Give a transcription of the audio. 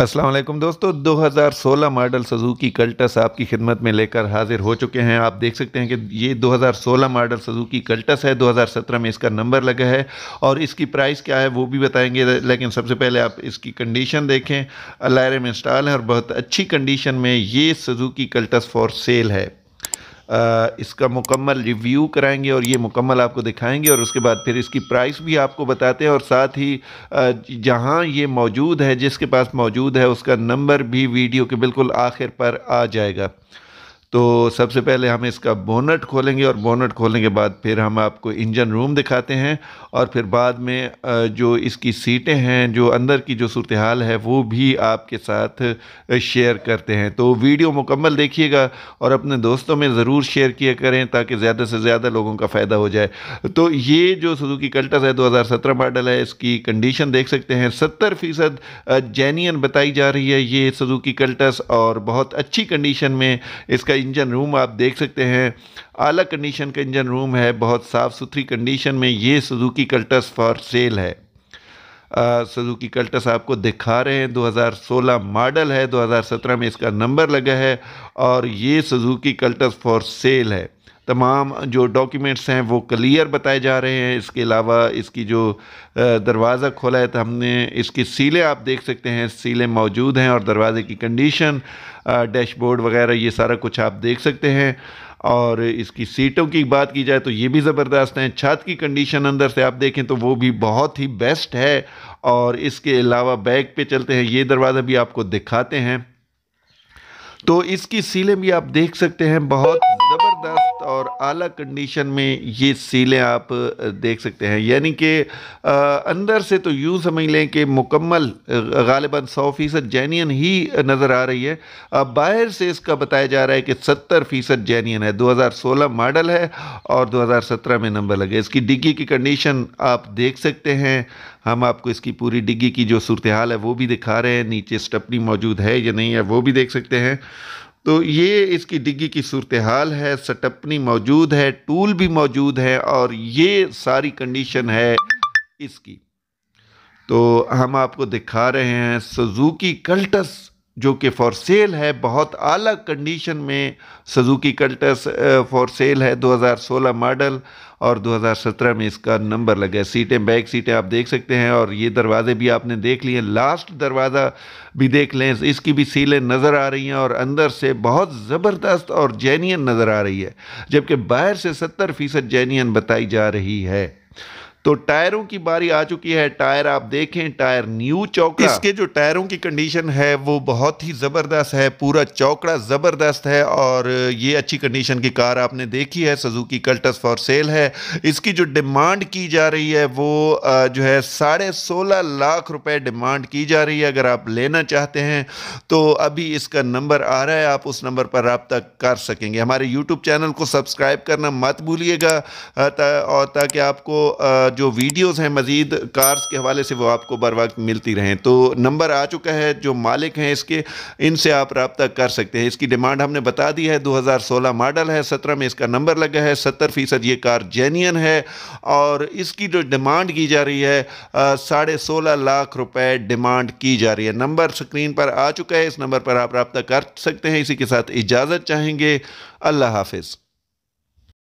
असलम दोस्तों 2016 model Suzuki Cultus आपकी खिदमत में लेकर हाजिर हो चुके हैं आप देख सकते हैं कि ये 2016 मॉडल सजुकी कल्टस है 2017 में इसका नंबर लगा है और इसकी प्राइस क्या है वो भी बताएंगे लेकिन सबसे पहले आप इसकी कंडीशन देखें अलायरम इंस्टॉल है और बहुत अच्छी कंडीशन में ये सजुकी कल्टस फॉर सेल है इसका मुकम्मल रिव्यू कराएंगे और ये मुकम्मल आपको दिखाएंगे और उसके बाद फिर इसकी प्राइस भी आपको बताते हैं और साथ ही जहाँ ये मौजूद है जिसके पास मौजूद है उसका नंबर भी वीडियो के बिल्कुल आखिर पर आ जाएगा तो सबसे पहले हम इसका बोनट खोलेंगे और बोनट खोलने के बाद फिर हम आपको इंजन रूम दिखाते हैं और फिर बाद में जो इसकी सीटें हैं जो अंदर की जो सूरत हाल है वो भी आपके साथ शेयर करते हैं तो वीडियो मुकम्मल देखिएगा और अपने दोस्तों में ज़रूर शेयर किया करें ताकि ज़्यादा से ज़्यादा लोगों का फ़ायदा हो जाए तो ये जो सुजुकी कल्टस है दो मॉडल है इसकी कंडीशन देख सकते हैं सत्तर फ़ीसद बताई जा रही है ये सुजुकी कल्टस और बहुत अच्छी कंडीशन में इसका इंजन रूम आप देख सकते हैं आला कंडीशन का इंजन रूम है बहुत साफ़ सुथरी कंडीशन में ये सुजुकी कल्टस फॉर सेल है सुजुकी कल्टस आपको दिखा रहे हैं 2016 मॉडल है 2017 में इसका नंबर लगा है और ये सुजुकी कल्टस फॉर सेल है तमाम जो डॉक्यूमेंट्स हैं वो क्लियर बताए जा रहे हैं इसके अलावा इसकी जो दरवाज़ा खोला है तो हमने इसकी सीलें आप देख सकते हैं सीलें मौजूद हैं और दरवाज़े की कंडीशन डैशबोर्ड वगैरह ये सारा कुछ आप देख सकते हैं और इसकी सीटों की बात की जाए तो ये भी ज़बरदस्त हैं छत की कंडीशन अंदर से आप देखें तो वो भी बहुत ही बेस्ट है और इसके अलावा बैग पे चलते हैं ये दरवाज़ा भी आपको दिखाते हैं तो इसकी सीलें भी आप देख सकते हैं बहुत ज़बरदस्त और आला कंडीशन में ये सीलें आप देख सकते हैं यानी कि अंदर से तो यूँ समझ लें कि मुकम्मल गालिबा सौ फ़ीसद जैनियन ही नज़र आ रही है अब बाहर से इसका बताया जा रहा है कि सत्तर फ़ीसद जैनियन है 2016 मॉडल है और 2017 में नंबर लगे इसकी डिग्गी की कंडीशन आप देख सकते हैं हम आपको इसकी पूरी डिग्गी की जो सूरत हाल है वो भी दिखा रहे हैं नीचे स्टपनी मौजूद है या नहीं है वो भी देख सकते हैं तो ये इसकी डिग्गी की सूरत हाल है सटपनी मौजूद है टूल भी मौजूद है और ये सारी कंडीशन है इसकी तो हम आपको दिखा रहे हैं सुजुकी कल्टस जो कि फॉर सेल है बहुत अलग कंडीशन में सजुकी कल्टस फॉर सेल है 2016 मॉडल और 2017 में इसका नंबर लगा है सीटें बैक सीटें आप देख सकते हैं और ये दरवाज़े भी आपने देख लिए लास्ट दरवाज़ा भी देख लें इसकी भी सीलें नज़र आ रही हैं और अंदर से बहुत ज़बरदस्त और जैनियन नज़र आ रही है जबकि बाहर से 70 फ़ीसद जैनियन बताई जा रही है तो टायरों की बारी आ चुकी है टायर आप देखें टायर न्यू चौकड़ा इसके जो टायरों की कंडीशन है वो बहुत ही ज़बरदस्त है पूरा चौकड़ा ज़बरदस्त है और ये अच्छी कंडीशन की कार आपने देखी है सजुकी कल्टस फॉर सेल है इसकी जो डिमांड की जा रही है वो जो है साढ़े सोलह लाख रुपए डिमांड की जा रही है अगर आप लेना चाहते हैं तो अभी इसका नंबर आ रहा है आप उस नंबर पर रबता कर सकेंगे हमारे यूट्यूब चैनल को सब्सक्राइब करना मत भूलिएगा और ताकि आपको जो वीडियोस हैं मज़ीद कार्स के हवाले से वो आपको बर वक्त मिलती रहें तो नंबर आ चुका है जो मालिक हैं इसके इनसे आप रबता कर सकते हैं इसकी डिमांड हमने बता दी है 2016 मॉडल है 17 में इसका नंबर लगा है 70 फ़ीसद ये कार जेन्यन है और इसकी जो डिमांड की जा रही है साढ़े सोलह लाख रुपए डिमांड की जा रही है नंबर स्क्रीन पर आ चुका है इस नंबर पर आप रबता कर सकते हैं इसी के साथ इजाज़त चाहेंगे अल्लाह हाफिज़